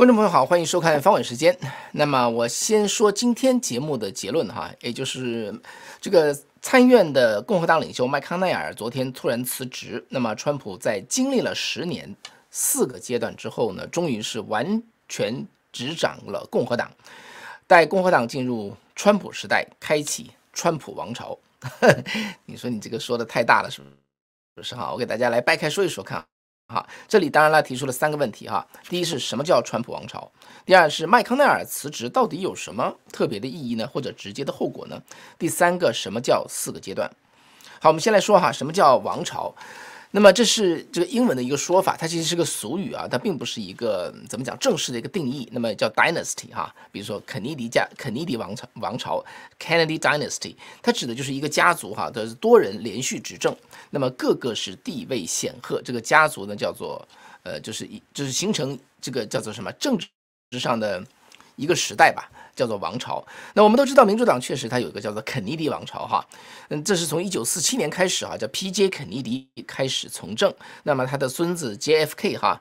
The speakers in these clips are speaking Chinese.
观众朋友好，欢迎收看《方伟时间》。那么我先说今天节目的结论哈，也就是这个参院的共和党领袖麦康奈尔昨天突然辞职。那么川普在经历了十年四个阶段之后呢，终于是完全执掌了共和党，带共和党进入川普时代，开启川普王朝。你说你这个说的太大了，是不是？不是哈，我给大家来掰开说一说看。哈，这里当然了，提出了三个问题哈。第一是什么叫川普王朝？第二是麦康奈尔辞职到底有什么特别的意义呢？或者直接的后果呢？第三个什么叫四个阶段？好，我们先来说哈，什么叫王朝？那么这是这个英文的一个说法，它其实是个俗语啊，它并不是一个怎么讲正式的一个定义。那么叫 dynasty 哈，比如说肯尼迪家、肯尼迪王朝、王朝 Kennedy dynasty，它指的就是一个家族哈的多人连续执政，那么各个是地位显赫，这个家族呢叫做呃就是一就是形成这个叫做什么政治上的一个时代吧。叫做王朝。那我们都知道，民主党确实它有一个叫做肯尼迪王朝，哈，嗯，这是从一九四七年开始，哈，叫 P.J. 肯尼迪开始从政。那么他的孙子 J.F.K. 哈，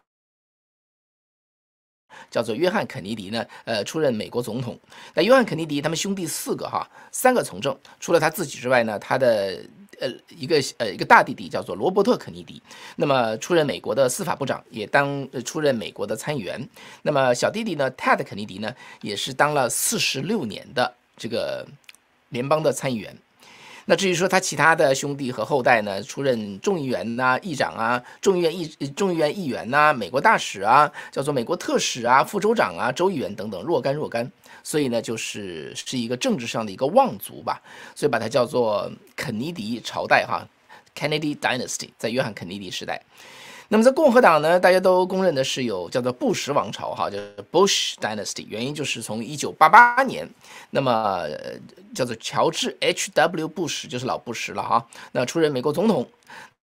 叫做约翰肯尼迪呢，呃，出任美国总统。那约翰肯尼迪他们兄弟四个，哈，三个从政，除了他自己之外呢，他的。呃，一个呃，一个大弟弟叫做罗伯特·肯尼迪，那么出任美国的司法部长，也当出任美国的参议员。那么小弟弟呢，Ted 肯尼迪呢，也是当了四十六年的这个联邦的参议员。那至于说他其他的兄弟和后代呢，出任众议员呐、议长啊、众议院议众议院议员呐、美国大使啊、叫做美国特使啊、副州长啊、州议员等等若干若干。所以呢，就是是一个政治上的一个望族吧，所以把它叫做肯尼迪朝代哈，Kennedy Dynasty，在约翰·肯尼迪时代。那么在共和党呢，大家都公认的是有叫做布什王朝哈，叫 Bush Dynasty，原因就是从一九八八年，那么叫做乔治 ·H·W· 布什，就是老布什了哈，那出任美国总统。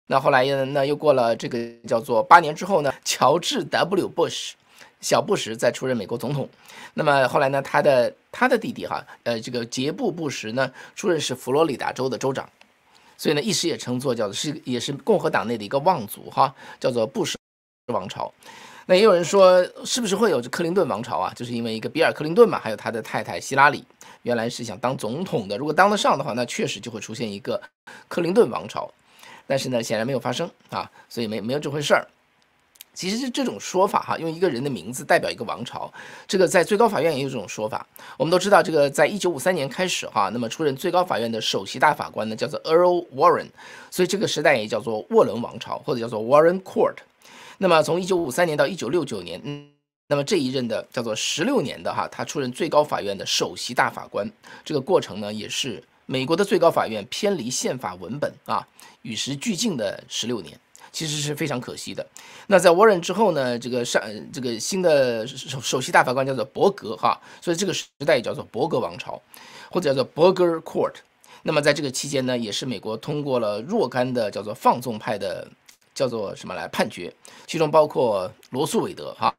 那后来呢，那又过了这个叫做八年之后呢，乔治 ·W· Bush，小布什在出任美国总统，那么后来呢？他的他的弟弟哈，呃，这个杰布布什呢，出任是佛罗里达州的州长，所以呢，一时也称作叫是也是共和党内的一个望族哈，叫做布什王朝。那也有人说，是不是会有这克林顿王朝啊？就是因为一个比尔克林顿嘛，还有他的太太希拉里，原来是想当总统的。如果当得上的话，那确实就会出现一个克林顿王朝。但是呢，显然没有发生啊，所以没没有这回事儿。其实是这种说法哈，用一个人的名字代表一个王朝，这个在最高法院也有这种说法。我们都知道，这个在一九五三年开始哈，那么出任最高法院的首席大法官呢，叫做 Earl Warren，所以这个时代也叫做沃伦王朝或者叫做 Warren Court。那么从一九五三年到一九六九年，嗯，那么这一任的叫做十六年的哈，他出任最高法院的首席大法官，这个过程呢，也是美国的最高法院偏离宪法文本啊，与时俱进的十六年。其实是非常可惜的。那在 Warren 之后呢？这个上这个新的首首席大法官叫做伯格哈，所以这个时代也叫做伯格王朝，或者叫做 Burger Court。那么在这个期间呢，也是美国通过了若干的叫做放纵派的叫做什么来判决，其中包括罗素韦德哈。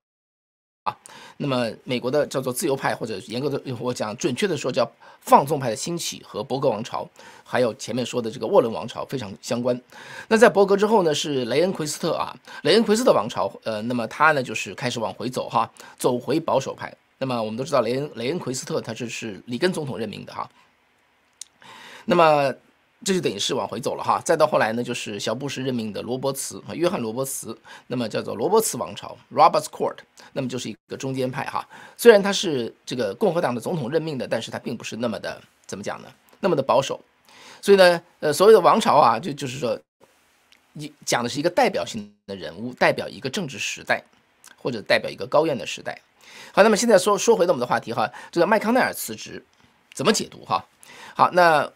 那么，美国的叫做自由派或者严格的我讲，准确的说叫放纵派的兴起和伯格王朝，还有前面说的这个沃伦王朝非常相关。那在伯格之后呢，是雷恩奎斯特啊，雷恩奎斯特王朝，呃，那么他呢就是开始往回走哈，走回保守派。那么我们都知道雷恩雷恩奎斯特他这是里根总统任命的哈。那么。这就等于是往回走了哈，再到后来呢，就是小布什任命的罗伯茨啊，约翰罗伯茨，那么叫做罗伯茨王朝 （Roberts Court），那么就是一个中间派哈。虽然他是这个共和党的总统任命的，但是他并不是那么的怎么讲呢？那么的保守。所以呢，呃，所谓的王朝啊，就就是说，一讲的是一个代表性的人物，代表一个政治时代，或者代表一个高院的时代。好，那么现在说说回到我们的话题哈，这个麦康奈尔辞职怎么解读哈？好，那。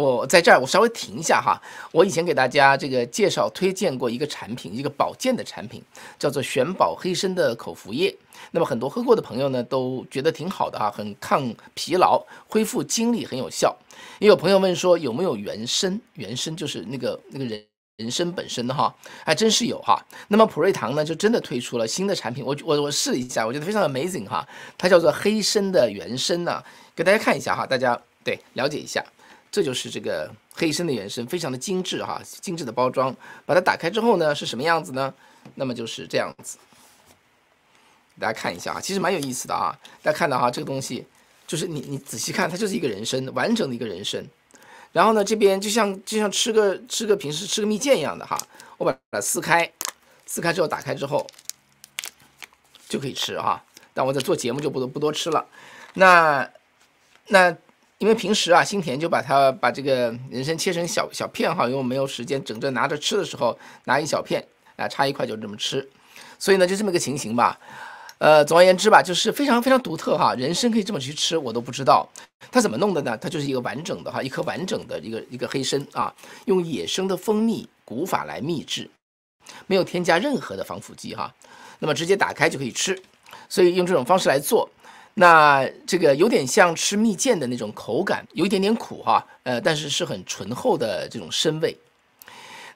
我在这儿，我稍微停一下哈。我以前给大家这个介绍推荐过一个产品，一个保健的产品，叫做玄宝黑参的口服液。那么很多喝过的朋友呢，都觉得挺好的哈，很抗疲劳，恢复精力很有效。也有朋友问说有没有原参？原参就是那个那个人人参本身的哈，还真是有哈。那么普瑞堂呢，就真的推出了新的产品。我我我试了一下，我觉得非常 amazing 哈。它叫做黑参的原参呢，给大家看一下哈，大家对了解一下。这就是这个黑参的原生，非常的精致哈，精致的包装。把它打开之后呢，是什么样子呢？那么就是这样子，大家看一下啊，其实蛮有意思的啊。大家看到哈，这个东西就是你你仔细看，它就是一个人参，完整的一个人参。然后呢，这边就像就像吃个吃个平时吃个蜜饯一样的哈。我把它撕开，撕开之后打开之后就可以吃哈。但我在做节目就不多不多吃了。那那。因为平时啊，新田就把它把这个人参切成小小片哈，因为没有时间整着拿着吃的时候，拿一小片啊，插一块就这么吃，所以呢就这么一个情形吧，呃，总而言之吧，就是非常非常独特哈，人参可以这么去吃，我都不知道它怎么弄的呢？它就是一个完整的哈，一颗完整的一个一个黑参啊，用野生的蜂蜜古法来秘制，没有添加任何的防腐剂哈，那么直接打开就可以吃，所以用这种方式来做。那这个有点像吃蜜饯的那种口感，有一点点苦哈，呃，但是是很醇厚的这种参味。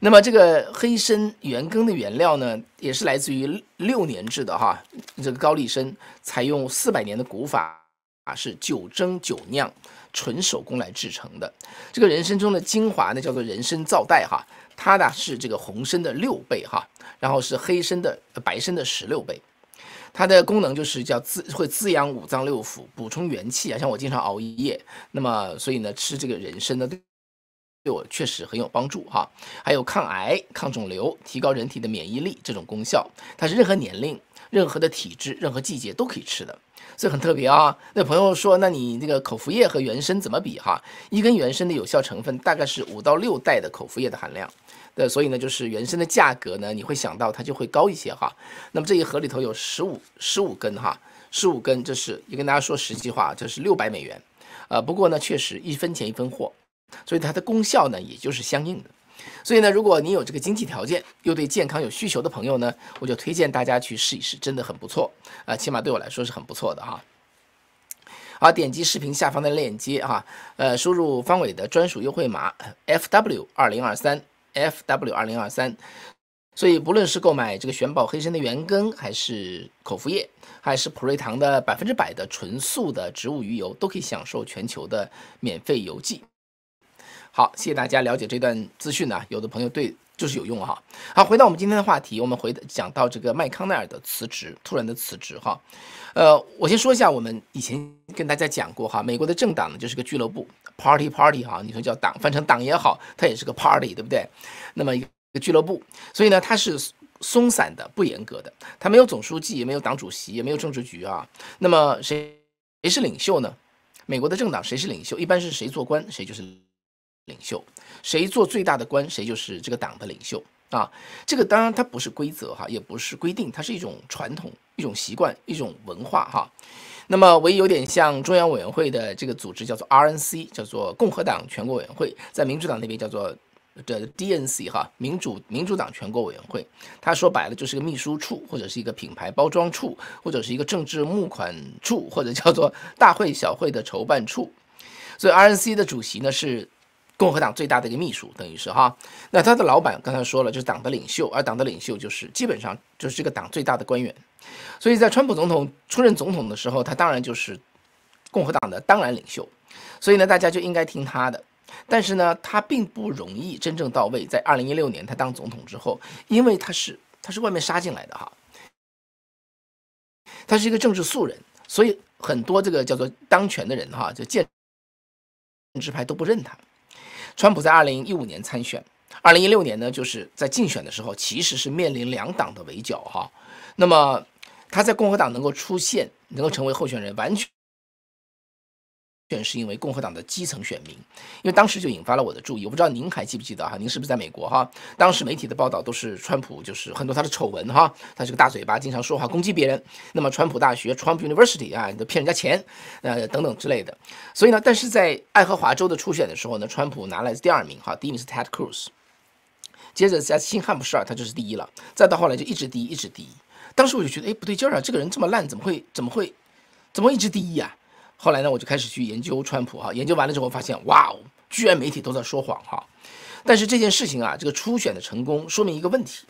那么这个黑参原根的原料呢，也是来自于六年制的哈，这个高丽参采用四百年的古法啊，是九蒸九酿，纯手工来制成的。这个人参中的精华呢，叫做人参皂苷哈，它呢是这个红参的六倍哈，然后是黑参的、白参的十六倍。它的功能就是叫滋，会滋养五脏六腑，补充元气啊。像我经常熬夜，那么所以呢，吃这个人参呢，对我确实很有帮助哈。还有抗癌、抗肿瘤、提高人体的免疫力这种功效，它是任何年龄、任何的体质、任何季节都可以吃的，所以很特别啊。那朋友说，那你那个口服液和原参怎么比哈？一根原参的有效成分大概是五到六袋的口服液的含量。对，所以呢，就是原生的价格呢，你会想到它就会高一些哈。那么这一盒里头有十五十五根哈，十五根这是也跟大家说实际话，这是六百美元，呃，不过呢，确实一分钱一分货，所以它的功效呢，也就是相应的。所以呢，如果你有这个经济条件又对健康有需求的朋友呢，我就推荐大家去试一试，真的很不错啊，起码对我来说是很不错的哈。好，点击视频下方的链接哈，呃，输入方伟的专属优惠码 F W 二零二三。F.W. 二零二三，所以不论是购买这个玄宝黑参的原根，还是口服液，还是普瑞堂的百分之百的纯素的植物鱼油，都可以享受全球的免费邮寄。好，谢谢大家了解这段资讯呢，有的朋友对就是有用哈。好，回到我们今天的话题，我们回讲到这个麦康奈尔的辞职，突然的辞职哈。呃，我先说一下，我们以前跟大家讲过哈，美国的政党呢就是个俱乐部。Party Party 哈，你说叫党，翻成党也好，它也是个 Party，对不对？那么一个俱乐部，所以呢，它是松散的、不严格的，它没有总书记，也没有党主席，也没有政治局啊。那么谁谁是领袖呢？美国的政党谁是领袖？一般是谁做官谁就是领袖，谁做最大的官谁就是这个党的领袖。啊，这个当然它不是规则哈，也不是规定，它是一种传统、一种习惯、一种文化哈。那么唯一有点像中央委员会的这个组织叫做 RNC，叫做共和党全国委员会，在民主党那边叫做的 DNC 哈，民主民主党全国委员会。它说白了就是个秘书处，或者是一个品牌包装处，或者是一个政治募款处，或者叫做大会小会的筹办处。所以 RNC 的主席呢是。共和党最大的一个秘书，等于是哈，那他的老板刚才说了，就是党的领袖，而党的领袖就是基本上就是这个党最大的官员，所以在川普总统出任总统的时候，他当然就是共和党的当然领袖，所以呢，大家就应该听他的，但是呢，他并不容易真正到位。在二零一六年他当总统之后，因为他是他是外面杀进来的哈，他是一个政治素人，所以很多这个叫做当权的人哈，就建制派都不认他。川普在二零一五年参选，二零一六年呢，就是在竞选的时候，其实是面临两党的围剿哈。那么，他在共和党能够出现，能够成为候选人，完全。全是因为共和党的基层选民，因为当时就引发了我的注意。我不知道您还记不记得哈，您是不是在美国哈？当时媒体的报道都是川普，就是很多他的丑闻哈，他是个大嘴巴，经常说话攻击别人。那么川普大学 （Trump University） 啊，你都骗人家钱，呃，等等之类的。所以呢，但是在爱荷华州的初选的时候呢，川普拿来第二名哈，第一名是 Ted Cruz。接着在新汉普十尔，他就是第一了。再到后来就一直第一，一直第一。当时我就觉得，哎，不对劲儿啊，这个人这么烂，怎么会，怎么会，怎么一直第一呀？后来呢，我就开始去研究川普哈，研究完了之后发现，哇哦，居然媒体都在说谎哈。但是这件事情啊，这个初选的成功说明一个问题，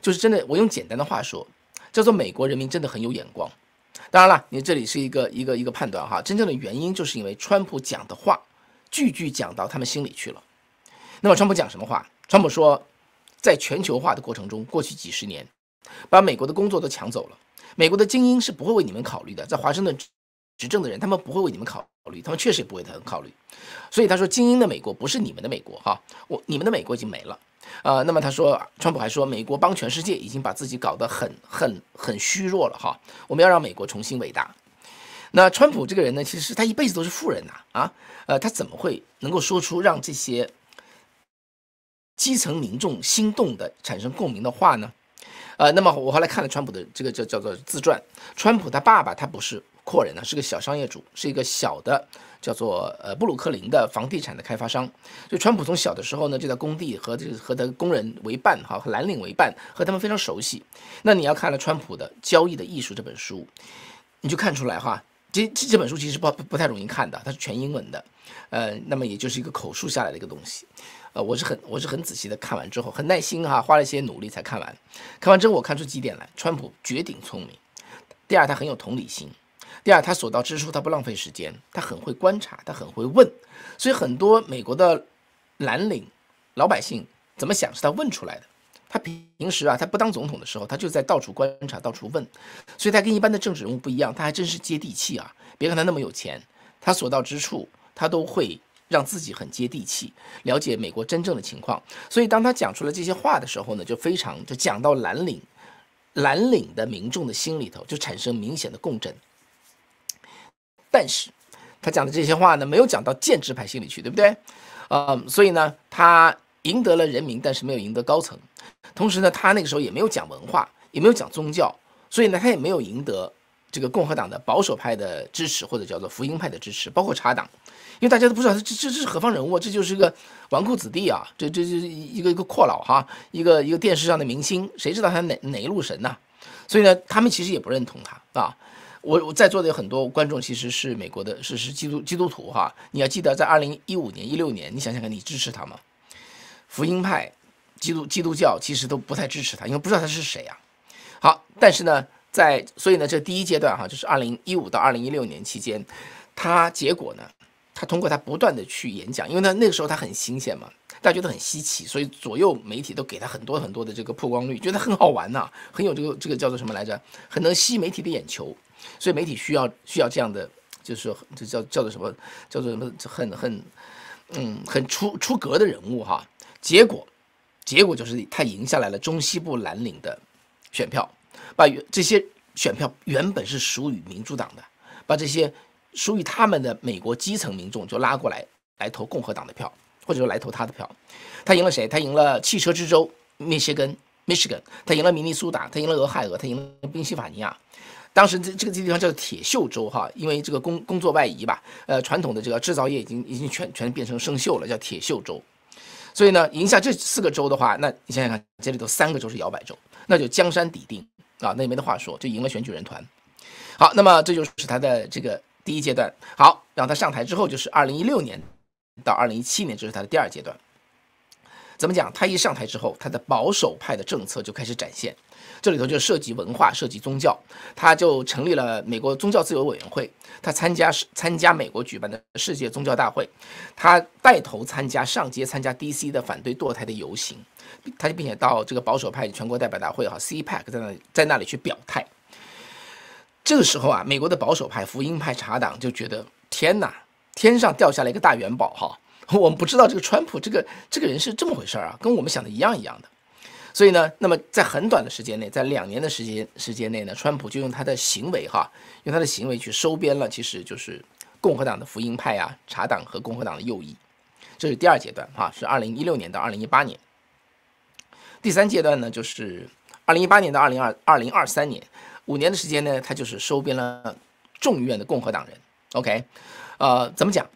就是真的，我用简单的话说，叫做美国人民真的很有眼光。当然了，你这里是一个一个一个判断哈，真正的原因就是因为川普讲的话，句句讲到他们心里去了。那么川普讲什么话？川普说，在全球化的过程中，过去几十年，把美国的工作都抢走了，美国的精英是不会为你们考虑的，在华盛顿。执政的人，他们不会为你们考虑，他们确实也不为他考虑，所以他说，精英的美国不是你们的美国，哈，我你们的美国已经没了，呃，那么他说，川普还说，美国帮全世界已经把自己搞得很很很虚弱了，哈，我们要让美国重新伟大。那川普这个人呢，其实他一辈子都是富人呐，啊，呃，他怎么会能够说出让这些基层民众心动的、产生共鸣的话呢？呃，那么我后来看了川普的这个叫叫做自传，川普他爸爸他不是阔人呢，是个小商业主，是一个小的叫做呃布鲁克林的房地产的开发商，所以川普从小的时候呢就在工地和这个和他工人为伴哈，和蓝领为伴，和他们非常熟悉。那你要看了川普的《交易的艺术》这本书，你就看出来哈，这这这本书其实不不太容易看的，它是全英文的，呃，那么也就是一个口述下来的一个东西。呃，我是很我是很仔细的看完之后，很耐心哈，花了一些努力才看完。看完之后，我看出几点来：川普绝顶聪明，第二他很有同理心，第二他所到之处他不浪费时间，他很会观察，他很会问。所以很多美国的蓝领老百姓怎么想是他问出来的。他平时啊，他不当总统的时候，他就在到处观察，到处问。所以他跟一般的政治人物不一样，他还真是接地气啊。别看他那么有钱，他所到之处他都会。让自己很接地气，了解美国真正的情况，所以当他讲出了这些话的时候呢，就非常就讲到蓝领，蓝领的民众的心里头就产生明显的共振。但是，他讲的这些话呢，没有讲到建制派心里去，对不对？啊，所以呢，他赢得了人民，但是没有赢得高层。同时呢，他那个时候也没有讲文化，也没有讲宗教，所以呢，他也没有赢得这个共和党的保守派的支持，或者叫做福音派的支持，包括茶党。因为大家都不知道他这这是何方人物，这就是一个纨绔子弟啊，这这这是一个一个阔佬哈，一个一个电视上的明星，谁知道他哪哪一路神呢？所以呢，他们其实也不认同他啊。我我在座的有很多观众其实是美国的，是是基督基督徒哈。你要记得，在二零一五年、一六年，你想想看，你支持他吗？福音派基督基督教其实都不太支持他，因为不知道他是谁啊。好，但是呢，在所以呢，这第一阶段哈，就是二零一五到二零一六年期间，他结果呢？他通过他不断的去演讲，因为他那个时候他很新鲜嘛，大家觉得很稀奇，所以左右媒体都给他很多很多的这个曝光率，觉得很好玩呐，很有这个这个叫做什么来着，很能吸媒体的眼球，所以媒体需要需要这样的，就是说这叫叫做什么叫做什么，很很嗯很出出格的人物哈。结果结果就是他赢下来了中西部蓝领的选票，把这些选票原本是属于民主党的，把这些。属于他们的美国基层民众就拉过来来投共和党的票，或者说来投他的票。他赢了谁？他赢了汽车之州密歇根 （Michigan），他赢了明尼苏达，他赢了俄亥俄，他赢了宾夕法尼亚。当时这这个地方叫铁锈州哈，因为这个工工作外移吧，呃，传统的这个制造业已经已经全全变成生锈了，叫铁锈州。所以呢，赢下这四个州的话，那你想想看，这里头三个州是摇摆州，那就江山抵定啊，那也没得话说，就赢了选举人团。好，那么这就是他的这个。第一阶段好，让他上台之后就是二零一六年到二零一七年，这是他的第二阶段。怎么讲？他一上台之后，他的保守派的政策就开始展现。这里头就涉及文化，涉及宗教。他就成立了美国宗教自由委员会。他参加参加美国举办的世界宗教大会，他带头参加上街参加 DC 的反对堕胎的游行。他并且到这个保守派全国代表大会哈 CPAC 在那里在那里去表态。这个时候啊，美国的保守派、福音派、茶党就觉得天哪，天上掉下来一个大元宝哈！我们不知道这个川普这个这个人是这么回事啊，跟我们想的一样一样的。所以呢，那么在很短的时间内，在两年的时间时间内呢，川普就用他的行为哈，用他的行为去收编了，其实就是共和党的福音派啊，茶党和共和党的右翼。这是第二阶段哈，是二零一六年到二零一八年。第三阶段呢，就是二零一八年到二零二二零二三年。五年的时间呢，他就是收编了众议院的共和党人。OK，呃，怎么讲？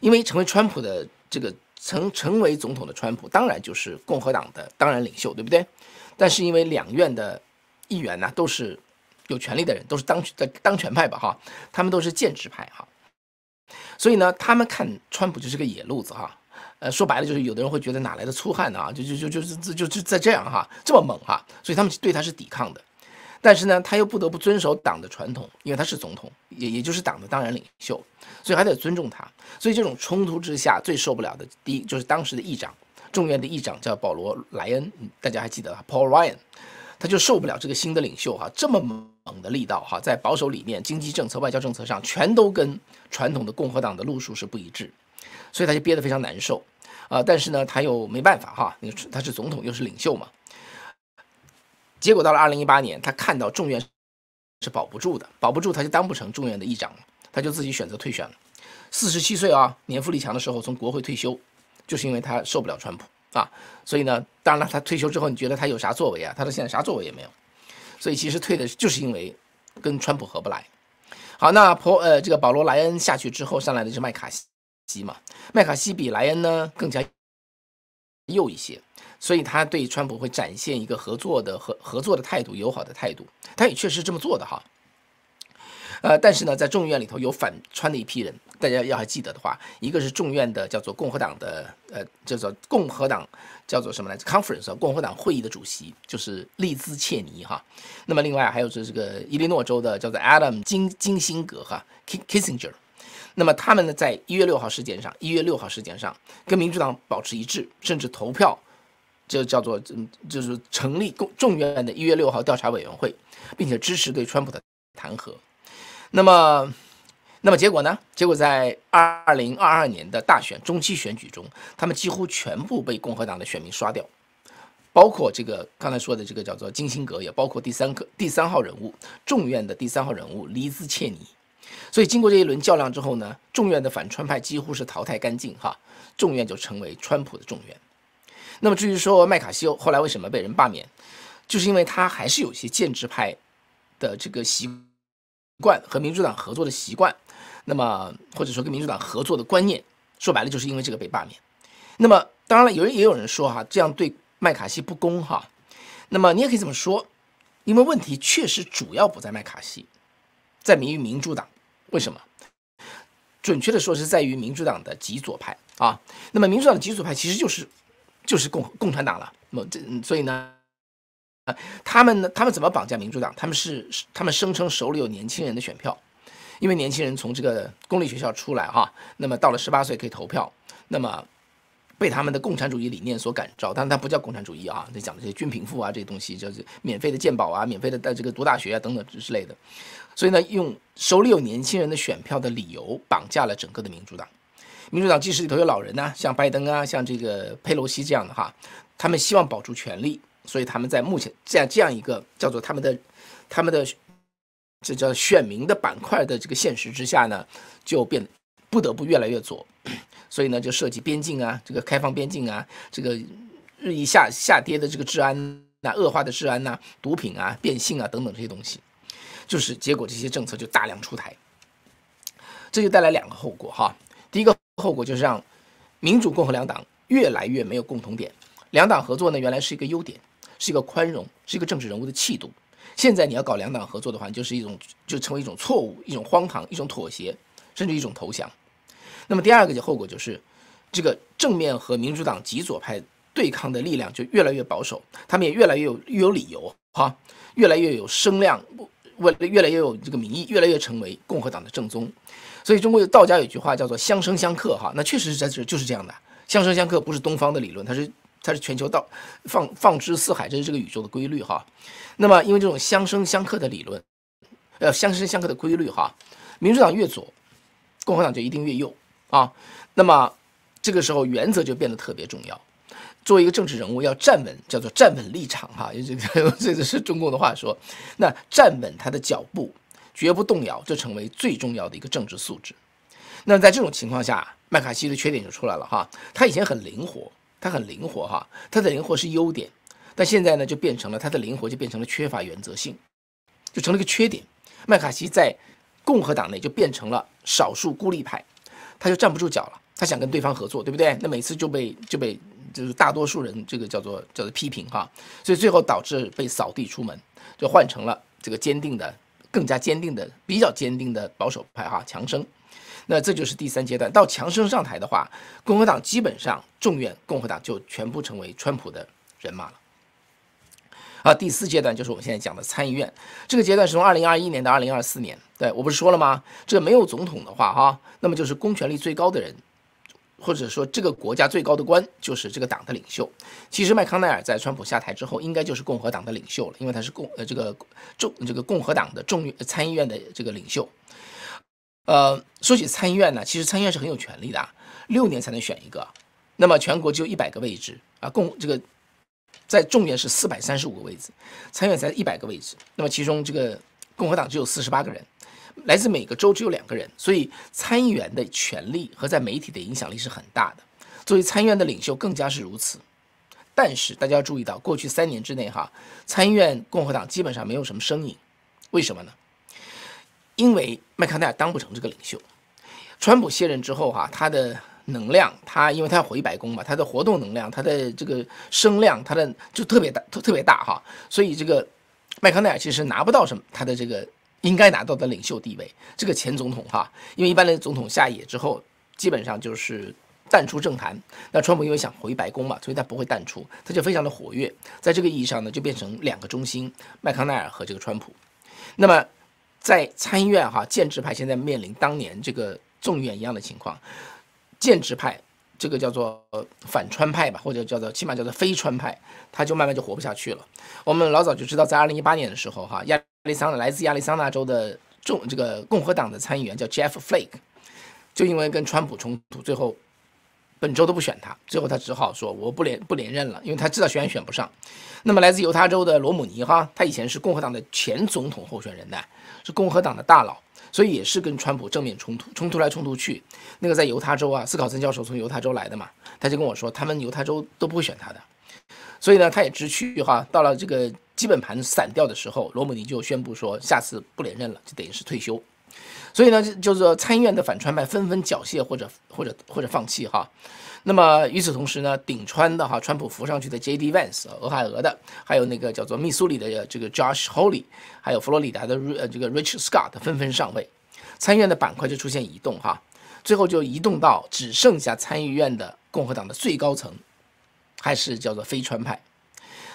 因为成为川普的这个成成为总统的川普，当然就是共和党的当然领袖，对不对？但是因为两院的议员呢，都是有权力的人，都是当权的当权派吧，哈，他们都是建制派，哈。所以呢，他们看川普就是个野路子，哈。呃，说白了就是，有的人会觉得哪来的粗汉呢？啊，就就就就是就就在这样哈，这么猛哈，所以他们对他是抵抗的。但是呢，他又不得不遵守党的传统，因为他是总统，也也就是党的当然领袖，所以还得尊重他。所以这种冲突之下，最受不了的第一就是当时的议长，众院的议长叫保罗·莱恩，大家还记得 p a u l Ryan，他就受不了这个新的领袖哈这么猛的力道哈，在保守理念、经济政策、外交政策上全都跟传统的共和党的路数是不一致，所以他就憋得非常难受，啊！但是呢，他又没办法哈，个他是总统又是领袖嘛。结果到了二零一八年，他看到众院是保不住的，保不住他就当不成众院的议长了，他就自己选择退选了。四十七岁啊，年富力强的时候从国会退休，就是因为他受不了川普啊。所以呢，当然了，他退休之后你觉得他有啥作为啊？他到现在啥作为也没有。所以其实退的就是因为跟川普合不来。好，那婆呃这个保罗莱恩下去之后上来的是麦卡锡嘛。麦卡锡比莱恩呢更加。右一些，所以他对川普会展现一个合作的合合作的态度，友好的态度，他也确实这么做的哈。呃，但是呢，在众议院里头有反川的一批人，大家要还记得的话，一个是众院的叫做共和党的呃叫做共和党叫做什么来着？conference 啊，共和党会议的主席就是利兹切尼哈。那么另外还有是这个伊利诺州的叫做 Adam 金金辛格哈，Kissinger。那么他们呢，在一月六号事件上，一月六号事件上跟民主党保持一致，甚至投票，就叫做嗯，就是成立共众院的一月六号调查委员会，并且支持对川普的弹劾。那么，那么结果呢？结果在二零二二年的大选中期选举中，他们几乎全部被共和党的选民刷掉，包括这个刚才说的这个叫做金星格，也包括第三个第三号人物众院的第三号人物黎兹切尼。所以经过这一轮较量之后呢，众院的反川派几乎是淘汰干净哈，众院就成为川普的众院。那么至于说麦卡锡后来为什么被人罢免，就是因为他还是有些建制派的这个习惯和民主党合作的习惯，那么或者说跟民主党合作的观念，说白了就是因为这个被罢免。那么当然了，有人也有人说哈，这样对麦卡锡不公哈。那么你也可以这么说，因为问题确实主要不在麦卡锡，在民于民主党。为什么？准确的说是在于民主党的极左派啊。那么民主党的极左派其实就是，就是共共产党了。那么这所以呢，他们呢，他们怎么绑架民主党？他们是他们声称手里有年轻人的选票，因为年轻人从这个公立学校出来哈，那么到了十八岁可以投票，那么被他们的共产主义理念所感召，但然它不叫共产主义啊，那讲的这些均贫富啊，这些东西就是免费的鉴宝啊，免费的在这个读大学啊等等之类的。所以呢，用手里有年轻人的选票的理由绑架了整个的民主党。民主党即使里头有老人呢，像拜登啊，像这个佩洛西这样的哈，他们希望保住权力，所以他们在目前这样这样一个叫做他们的、他们的这叫选民的板块的这个现实之下呢，就变不得不越来越左。所以呢，就涉及边境啊，这个开放边境啊，这个日益下下跌的这个治安那恶化的治安呐，毒品啊，变性啊等等这些东西。就是结果，这些政策就大量出台，这就带来两个后果哈。第一个后果就是让民主共和两党越来越没有共同点，两党合作呢，原来是一个优点，是一个宽容，是一个政治人物的气度。现在你要搞两党合作的话，就是一种，就成为一种错误，一种荒唐，一种妥协，甚至一种投降。那么第二个就后果就是，这个正面和民主党极左派对抗的力量就越来越保守，他们也越来越有越有理由哈，越来越有声量。为越来越有这个民意，越来越成为共和党的正宗，所以中国有道家有句话叫做相生相克哈，那确实是在这就是这样的，相生相克不是东方的理论，它是它是全球道放放之四海，这是这个宇宙的规律哈。那么因为这种相生相克的理论，呃，相生相克的规律哈，民主党越左，共和党就一定越右啊。那么这个时候原则就变得特别重要。作为一个政治人物，要站稳，叫做站稳立场哈，这个这个是中共的话说。那站稳他的脚步，绝不动摇，就成为最重要的一个政治素质。那在这种情况下，麦卡锡的缺点就出来了哈。他以前很灵活，他很灵活哈，他的灵活是优点，但现在呢，就变成了他的灵活就变成了缺乏原则性，就成了个缺点。麦卡锡在共和党内就变成了少数孤立派，他就站不住脚了。他想跟对方合作，对不对？那每次就被就被。就是大多数人，这个叫做叫做批评哈，所以最后导致被扫地出门，就换成了这个坚定的、更加坚定的、比较坚定的保守派哈，强生。那这就是第三阶段，到强生上台的话，共和党基本上众院共和党就全部成为川普的人马了。啊，第四阶段就是我们现在讲的参议院，这个阶段是从二零二一年到二零二四年。对我不是说了吗？这没有总统的话哈，那么就是公权力最高的人。或者说，这个国家最高的官就是这个党的领袖。其实麦康奈尔在川普下台之后，应该就是共和党的领袖了，因为他是共呃这个众这个共和党的众参议院的这个领袖。呃，说起参议院呢，其实参议院是很有权力的，六年才能选一个。那么全国只有一百个位置啊，共这个在众院是四百三十五个位置，参院才一百个位置。那么其中这个共和党只有四十八个人。来自每个州只有两个人，所以参议员的权力和在媒体的影响力是很大的。作为参议院的领袖更加是如此。但是大家要注意到，过去三年之内哈，参议院共和党基本上没有什么声音，为什么呢？因为麦康奈尔当不成这个领袖。川普卸任之后哈，他的能量，他因为他要回白宫嘛，他的活动能量，他的这个声量，他的就特别大，特特别大哈。所以这个麦康奈尔其实拿不到什么他的这个。应该拿到的领袖地位，这个前总统哈，因为一般的总统下野之后，基本上就是淡出政坛。那川普因为想回白宫嘛，所以他不会淡出，他就非常的活跃。在这个意义上呢，就变成两个中心：麦康奈尔和这个川普。那么，在参议院哈建制派现在面临当年这个众议院一样的情况，建制派这个叫做反川派吧，或者叫做起码叫做非川派，他就慢慢就活不下去了。我们老早就知道，在二零一八年的时候哈亚。亚利桑那来自亚利桑那州的众这个共和党的参议员叫 J.F. e Flake，f 就因为跟川普冲突，最后本周都不选他，最后他只好说我不连不连任了，因为他知道选选不上。那么来自犹他州的罗姆尼哈，他以前是共和党的前总统候选人呢，是共和党的大佬，所以也是跟川普正面冲突，冲突来冲突去。那个在犹他州啊，斯考森教授从犹他州来的嘛，他就跟我说他们犹他州都不会选他的。所以呢，他也知去哈，到了这个基本盘散掉的时候，罗姆尼就宣布说下次不连任了，就等于是退休。所以呢，就是说参议院的反川派纷纷缴械或者或者或者放弃哈。那么与此同时呢，顶川的哈，川普扶上去的 J.D. Vance 俄亥俄的，还有那个叫做密苏里的这个 Josh Holly，还有佛罗里达的呃这个 Rich Scott 纷纷上位，参议院的板块就出现移动哈，最后就移动到只剩下参议院的共和党的最高层。还是叫做非川派，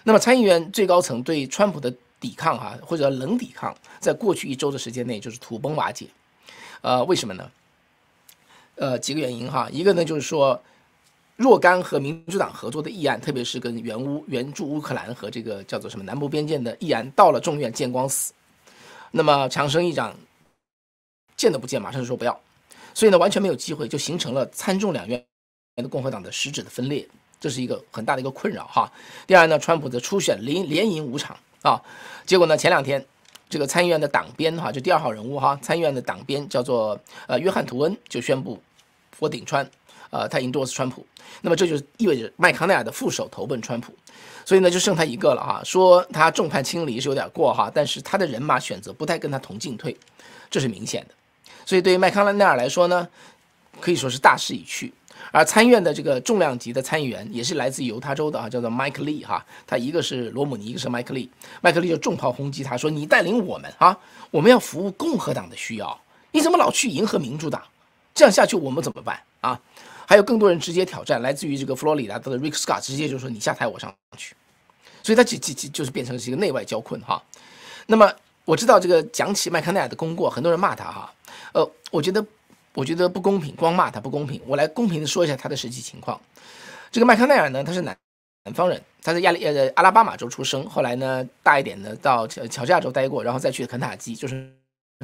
那么参议员最高层对川普的抵抗，哈，或者冷抵抗，在过去一周的时间内就是土崩瓦解，呃，为什么呢？呃，几个原因哈，一个呢就是说，若干和民主党合作的议案，特别是跟援乌、援助乌克兰和这个叫做什么南部边界的议案，到了众院见光死，那么长生议长见都不见，马上就说不要，所以呢完全没有机会，就形成了参众两院的共和党的实质的分裂。这是一个很大的一个困扰哈。第二呢，川普的初选连连赢五场啊，结果呢前两天，这个参议院的党鞭哈，就第二号人物哈，参议院的党鞭叫做呃约翰图恩就宣布，我顶川，呃他赢多支川普。那么这就意味着麦康奈尔的副手投奔川普，所以呢就剩他一个了哈。说他众叛亲离是有点过哈，但是他的人马选择不太跟他同进退，这是明显的。所以对于麦康奈尔来说呢，可以说是大势已去。而参院的这个重量级的参议员也是来自犹他州的啊，叫做麦克利哈。他一个是罗姆尼，一个是麦克利。麦克利就重炮轰击，他说：“你带领我们啊，我们要服务共和党的需要，你怎么老去迎合民主党？这样下去我们怎么办啊？”还有更多人直接挑战，来自于这个佛罗里达的 Rick Scott，直接就说：“你下台，我上去。”所以他就就就是变成了一个内外交困哈。那么我知道这个讲起麦康奈尔的功过，很多人骂他哈。呃，我觉得。我觉得不公平，光骂他不公平。我来公平的说一下他的实际情况。这个麦克奈尔呢，他是南南方人，他在亚利呃阿拉巴马州出生，后来呢大一点呢到乔乔亚州待过，然后再去肯塔基，就是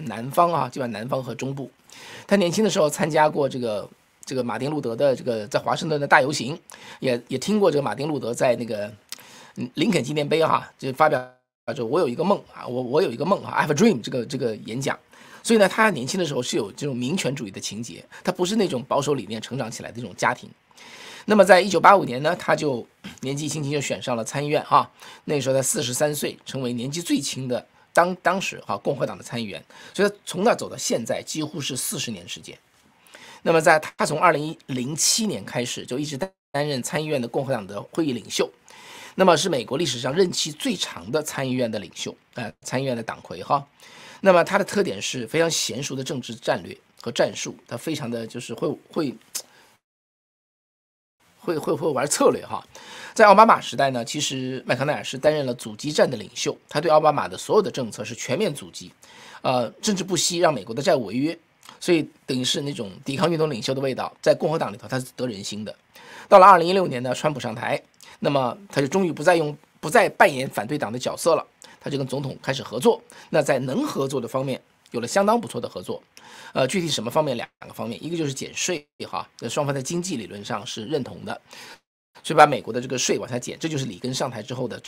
南方啊，基本南方和中部。他年轻的时候参加过这个这个马丁路德的这个在华盛顿的大游行，也也听过这个马丁路德在那个林肯纪念碑哈就发表就我有一个梦啊，我我有一个梦啊，I have a dream 这个这个演讲。所以呢，他年轻的时候是有这种民权主义的情节，他不是那种保守理念成长起来的一种家庭。那么，在一九八五年呢，他就年纪轻轻就选上了参议院哈。那时候他四十三岁，成为年纪最轻的当当时哈共和党的参议员。所以他从那走到现在，几乎是四十年时间。那么，在他从二零零七年开始就一直担任参议院的共和党的会议领袖，那么是美国历史上任期最长的参议院的领袖，呃，参议院的党魁哈。那么他的特点是非常娴熟的政治战略和战术，他非常的就是会会会会会玩策略哈，在奥巴马时代呢，其实麦康奈尔是担任了阻击战的领袖，他对奥巴马的所有的政策是全面阻击，呃，甚至不惜让美国的债务违约，所以等于是那种抵抗运动领袖的味道，在共和党里头他是得人心的。到了二零一六年呢，川普上台，那么他就终于不再用不再扮演反对党的角色了。他就跟总统开始合作，那在能合作的方面有了相当不错的合作，呃，具体什么方面？两个方面，一个就是减税哈，双方在经济理论上是认同的，所以把美国的这个税往下减，这就是里根上台之后的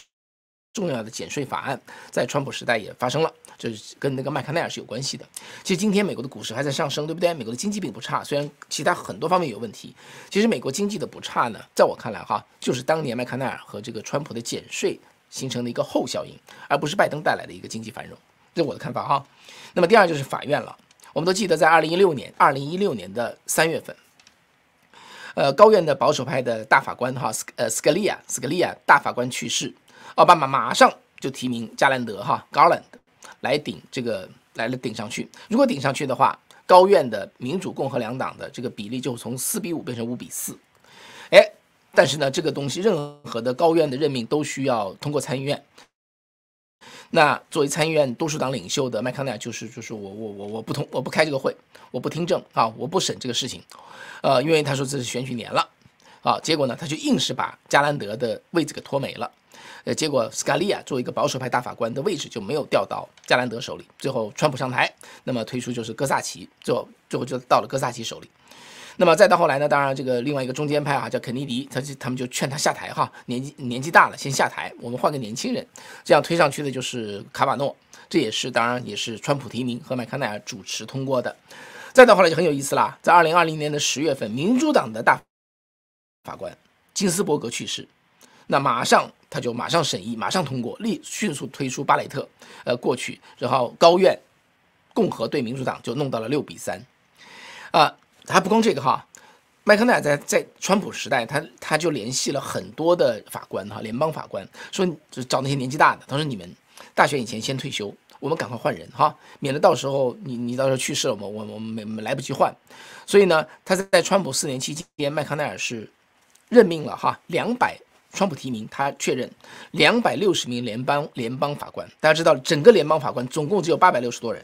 重要的减税法案，在川普时代也发生了，这是跟那个麦康奈尔是有关系的。其实今天美国的股市还在上升，对不对？美国的经济并不差，虽然其他很多方面有问题，其实美国经济的不差呢，在我看来哈，就是当年麦康奈尔和这个川普的减税。形成的一个后效应，而不是拜登带来的一个经济繁荣，这是我的看法哈。那么第二就是法院了，我们都记得在二零一六年，二零一六年的三月份，呃，高院的保守派的大法官哈斯呃斯格利亚斯格利亚大法官去世，奥巴马马上就提名加兰德哈 Garland 来顶这个来了顶上去，如果顶上去的话，高院的民主共和两党的这个比例就从四比五变成五比四。但是呢，这个东西任何的高院的任命都需要通过参议院。那作为参议院多数党领袖的麦康奈尔就是，就是我我我我不同，我不开这个会，我不听证啊，我不审这个事情，呃，因为他说这是选举年了，啊，结果呢，他就硬是把加兰德的位置给拖没了，呃，结果斯卡利亚作为一个保守派大法官的位置就没有调到加兰德手里，最后川普上台，那么推出就是戈萨奇，最后最后就到了戈萨奇手里。那么再到后来呢？当然，这个另外一个中间派啊，叫肯尼迪，他就他们就劝他下台哈，年纪年纪大了，先下台，我们换个年轻人，这样推上去的就是卡瓦诺，这也是当然也是川普提名和麦康奈尔主持通过的。再到后来就很有意思啦，在二零二零年的十月份，民主党的大法官金斯伯格去世，那马上他就马上审议，马上通过，立迅速推出巴雷特，呃，过去然后高院共和对民主党就弄到了六比三，啊。他不光这个哈，麦康奈尔在在川普时代，他他就联系了很多的法官哈，联邦法官说，就找那些年纪大的，他说你们大学以前先退休，我们赶快换人哈，免得到时候你你到时候去世了，我我我们没来不及换。所以呢，他在在川普四年期间，麦康奈尔是任命了哈两百川普提名，他确认两百六十名联邦联邦法官。大家知道，整个联邦法官总共只有八百六十多人，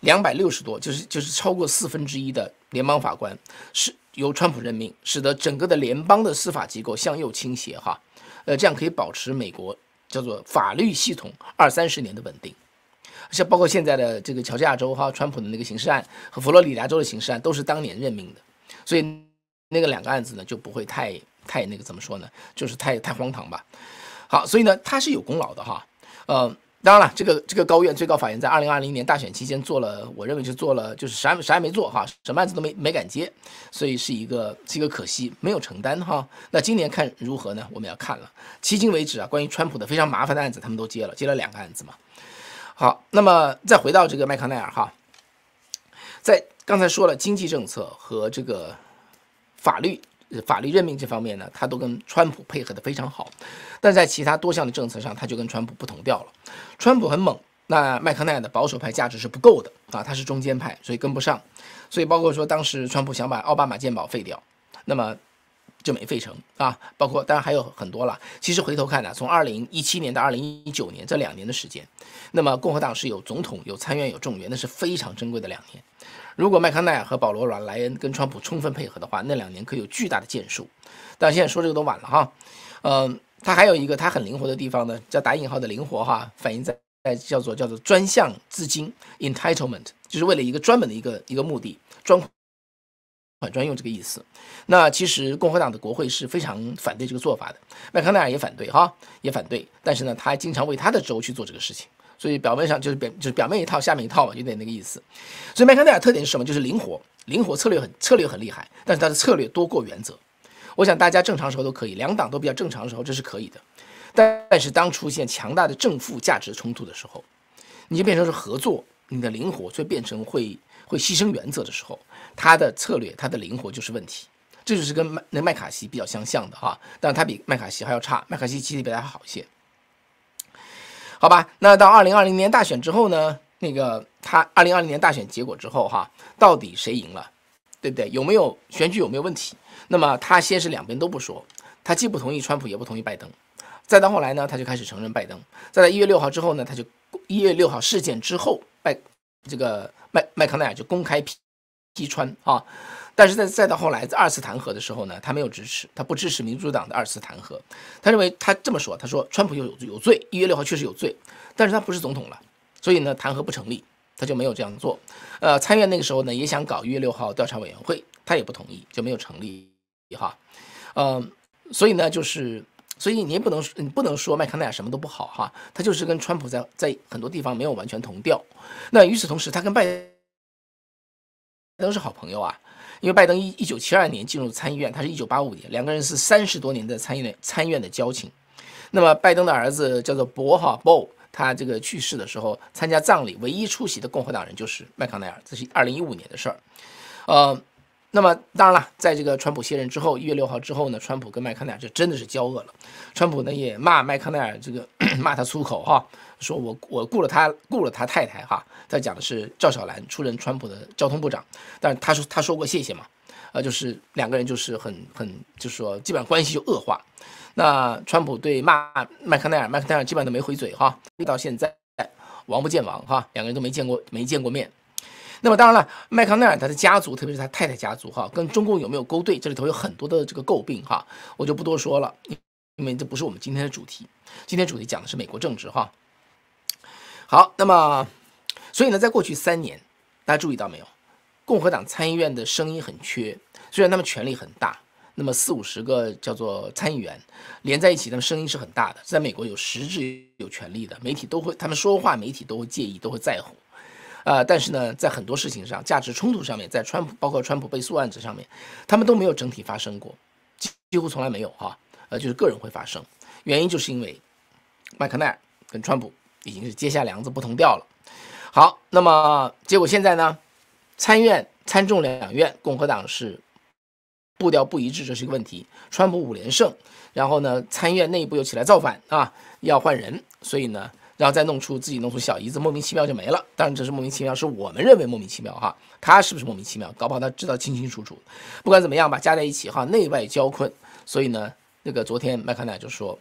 两百六十多就是就是超过四分之一的。联邦法官是由川普任命，使得整个的联邦的司法机构向右倾斜，哈，呃，这样可以保持美国叫做法律系统二三十年的稳定，像包括现在的这个乔治亚州哈，川普的那个刑事案和佛罗里达州的刑事案都是当年任命的，所以那个两个案子呢就不会太太那个怎么说呢，就是太太荒唐吧，好，所以呢他是有功劳的哈，呃。当然了，这个这个高院最高法院在二零二零年大选期间做了，我认为是做了，就是啥啥也没做哈，什么案子都没没敢接，所以是一个是一个可惜，没有承担哈。那今年看如何呢？我们要看了，迄今为止啊，关于川普的非常麻烦的案子他们都接了，接了两个案子嘛。好，那么再回到这个麦康奈尔哈，在刚才说了经济政策和这个法律。法律任命这方面呢，他都跟川普配合得非常好，但在其他多项的政策上，他就跟川普不同调了。川普很猛，那麦克奈的保守派价值是不够的啊，他是中间派，所以跟不上。所以包括说当时川普想把奥巴马健保废掉，那么就没废成啊。包括当然还有很多了。其实回头看呢，从二零一七年到二零一九年这两年的时间，那么共和党是有总统、有参院、有众议院，那是非常珍贵的两年。如果麦康奈尔和保罗、软莱恩跟川普充分配合的话，那两年可有巨大的建树。但现在说这个都晚了哈。呃，他还有一个他很灵活的地方呢，叫打引号的灵活哈，反映在叫做叫做专项资金 （entitlement），就是为了一个专门的一个一个目的，专款专用这个意思。那其实共和党的国会是非常反对这个做法的，麦康奈尔也反对哈，也反对。但是呢，他经常为他的州去做这个事情。所以表面上就是表就是表面一套，下面一套嘛，有点那个意思。所以麦康奈尔特点是什么？就是灵活，灵活策略很策略很厉害，但是他的策略多过原则。我想大家正常时候都可以，两党都比较正常的时候，这是可以的。但是当出现强大的正负价值冲突的时候，你就变成是合作，你的灵活所以变成会会牺牲原则的时候，他的策略他的灵活就是问题。这就是跟麦那麦卡锡比较相像的哈，但他比麦卡锡还要差，麦卡锡其实比他还好一些。好吧，那到二零二零年大选之后呢？那个他二零二零年大选结果之后哈，到底谁赢了，对不对？有没有选举有没有问题？那么他先是两边都不说，他既不同意川普，也不同意拜登。再到后来呢，他就开始承认拜登。再在一月六号之后呢，他就一月六号事件之后，拜这个麦麦康奈尔就公开批批川啊。但是再再到后来在二次弹劾的时候呢，他没有支持，他不支持民主党的二次弹劾。他认为他这么说，他说川普又有有罪，一月六号确实有罪，但是他不是总统了，所以呢弹劾不成立，他就没有这样做。呃，参院那个时候呢也想搞一月六号调查委员会，他也不同意，就没有成立。哈，呃，所以呢就是，所以您不能你不能说麦康奈尔什么都不好哈，他就是跟川普在在很多地方没有完全同调。那与此同时，他跟拜登是好朋友啊。因为拜登一一九七二年进入参议院，他是一九八五年，两个人是三十多年的参议院参议院的交情。那么拜登的儿子叫做博哈鲍，他这个去世的时候参加葬礼，唯一出席的共和党人就是麦康奈尔，这是二零一五年的事儿。呃，那么当然了，在这个川普卸任之后，一月六号之后呢，川普跟麦康奈尔就真的是交恶了，川普呢也骂麦康奈尔这个 骂他粗口哈。说我我雇了他，雇了他太太哈。在讲的是赵小兰出任川普的交通部长，但是他说他说过谢谢嘛，呃，就是两个人就是很很就是说，基本上关系就恶化。那川普对骂麦克奈尔，麦克奈尔基本上都没回嘴哈，到现在王不见王哈，两个人都没见过没见过面。那么当然了，麦克奈尔他的家族，特别是他太太家族哈，跟中共有没有勾兑，这里头有很多的这个诟病哈，我就不多说了，因为这不是我们今天的主题，今天主题讲的是美国政治哈。好，那么，所以呢，在过去三年，大家注意到没有？共和党参议院的声音很缺，虽然他们权力很大，那么四五十个叫做参议员连在一起，他们声音是很大的，在美国有实质有权力的媒体都会，他们说话媒体都会介意，都会在乎，呃，但是呢，在很多事情上，价值冲突上面，在川普包括川普被诉案子上面，他们都没有整体发生过，几乎从来没有哈，呃，就是个人会发生，原因就是因为麦克奈尔跟川普。已经是结下梁子不同调了，好，那么结果现在呢？参院、参众两院共和党是步调不一致，这是一个问题。川普五连胜，然后呢，参院内部又起来造反啊，要换人，所以呢，然后再弄出自己弄出小姨子，莫名其妙就没了。当然这是莫名其妙，是我们认为莫名其妙哈，他是不是莫名其妙，搞不好他知道清清楚楚。不管怎么样吧，加在一起哈，内外交困。所以呢，那个昨天麦克奈就说。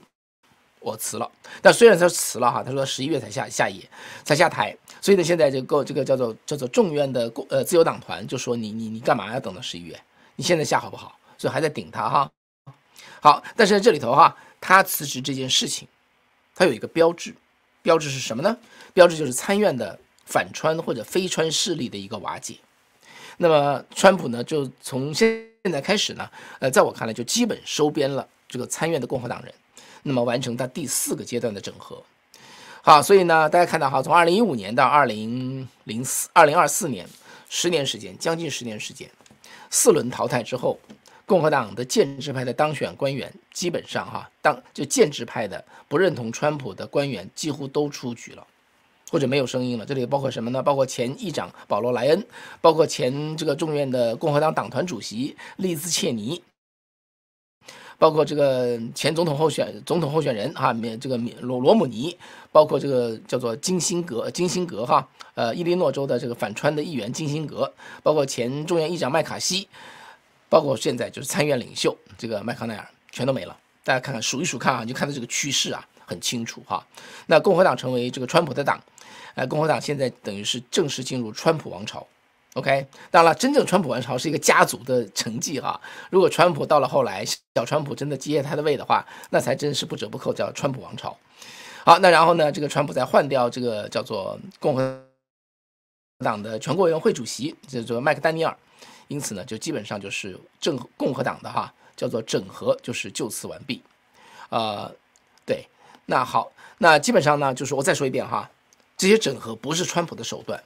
我辞了，但虽然他辞了哈，他说十一月才下下野，才下台，所以呢，现在这个这个叫做叫做众院的呃自由党团就说你你你干嘛要等到十一月？你现在下好不好？所以还在顶他哈。好，但是在这里头哈，他辞职这件事情，他有一个标志，标志是什么呢？标志就是参院的反川或者非川势力的一个瓦解。那么川普呢，就从现现在开始呢，呃，在我看来就基本收编了这个参院的共和党人。那么完成它第四个阶段的整合，好，所以呢，大家看到哈，从二零一五年到二零零四二零二四年，十年时间，将近十年时间，四轮淘汰之后，共和党的建制派的当选官员基本上哈，当就建制派的不认同川普的官员几乎都出局了，或者没有声音了。这里包括什么呢？包括前议长保罗·莱恩，包括前这个众院的共和党党团主席利兹·切尼。包括这个前总统候选总统候选人哈，这个罗罗姆尼，包括这个叫做金星格金星格哈，呃，伊利诺州的这个反川的议员金星格，包括前众院议长麦卡锡，包括现在就是参院领袖这个麦康奈尔，全都没了。大家看看数一数看啊，就看到这个趋势啊，很清楚哈。那共和党成为这个川普的党，呃，共和党现在等于是正式进入川普王朝。OK，当然了，真正川普王朝是一个家族的成绩哈。如果川普到了后来，小川普真的接他的位的话，那才真是不折不扣叫川普王朝。好，那然后呢，这个川普再换掉这个叫做共和党的全国委员会主席，叫做麦克丹尼尔。因此呢，就基本上就是政共和党的哈，叫做整合，就是就此完毕。啊，对，那好，那基本上呢，就是我再说一遍哈，这些整合不是川普的手段。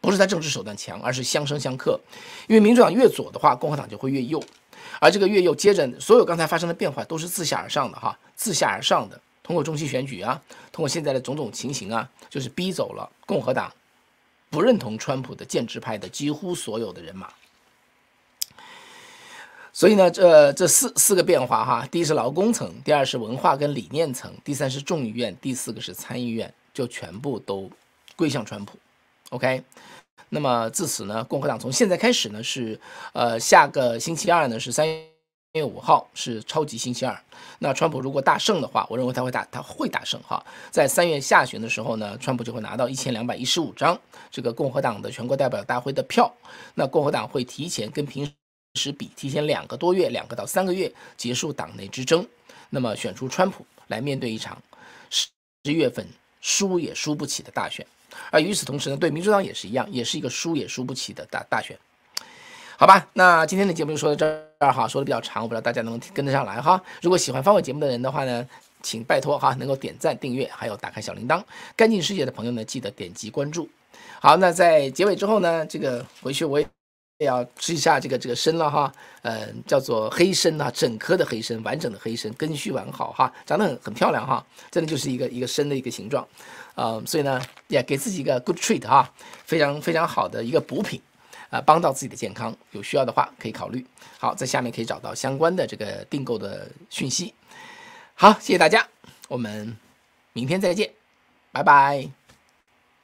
不是他政治手段强，而是相生相克。因为民主党越左的话，共和党就会越右，而这个越右接着所有刚才发生的变化都是自下而上的哈，自下而上的通过中期选举啊，通过现在的种种情形啊，就是逼走了共和党不认同川普的建制派的几乎所有的人马。所以呢，这这四四个变化哈，第一是劳工层，第二是文化跟理念层，第三是众议院，第四个是参议院，就全部都归向川普。OK。那么自此呢，共和党从现在开始呢是，呃，下个星期二呢是三月五号，是超级星期二。那川普如果大胜的话，我认为他会大，他会大胜哈。在三月下旬的时候呢，川普就会拿到一千两百一十五张这个共和党的全国代表大会的票。那共和党会提前跟平时比，提前两个多月，两个到三个月结束党内之争。那么选出川普来面对一场十十月份输也输不起的大选。而与此同时呢，对民主党也是一样，也是一个输也输不起的大大选，好吧？那今天的节目就说到这儿哈，说的比较长，我不知道大家能不能跟得上来哈。如果喜欢方伟节目的人的话呢，请拜托哈，能够点赞、订阅，还有打开小铃铛。干净世界的朋友呢，记得点击关注。好，那在结尾之后呢，这个回去我也要吃一下这个这个参了哈，嗯，叫做黑参啊，整颗的黑参，完整的黑参，根须完好哈，长得很很漂亮哈，真的就是一个一个参的一个形状。呃，所以呢，也给自己一个 good treat 啊，非常非常好的一个补品，啊，帮到自己的健康，有需要的话可以考虑。好，在下面可以找到相关的这个订购的讯息。好，谢谢大家，我们明天再见，拜拜。